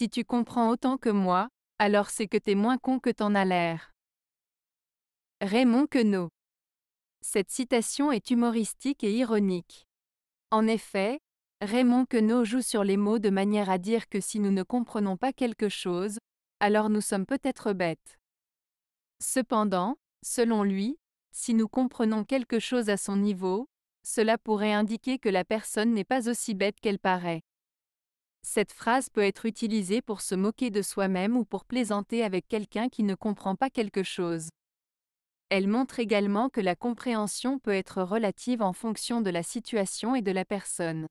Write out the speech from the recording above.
Si tu comprends autant que moi, alors c'est que t'es moins con que t'en as l'air. Raymond Queneau. Cette citation est humoristique et ironique. En effet, Raymond Queneau joue sur les mots de manière à dire que si nous ne comprenons pas quelque chose, alors nous sommes peut-être bêtes. Cependant, selon lui, si nous comprenons quelque chose à son niveau, cela pourrait indiquer que la personne n'est pas aussi bête qu'elle paraît. Cette phrase peut être utilisée pour se moquer de soi-même ou pour plaisanter avec quelqu'un qui ne comprend pas quelque chose. Elle montre également que la compréhension peut être relative en fonction de la situation et de la personne.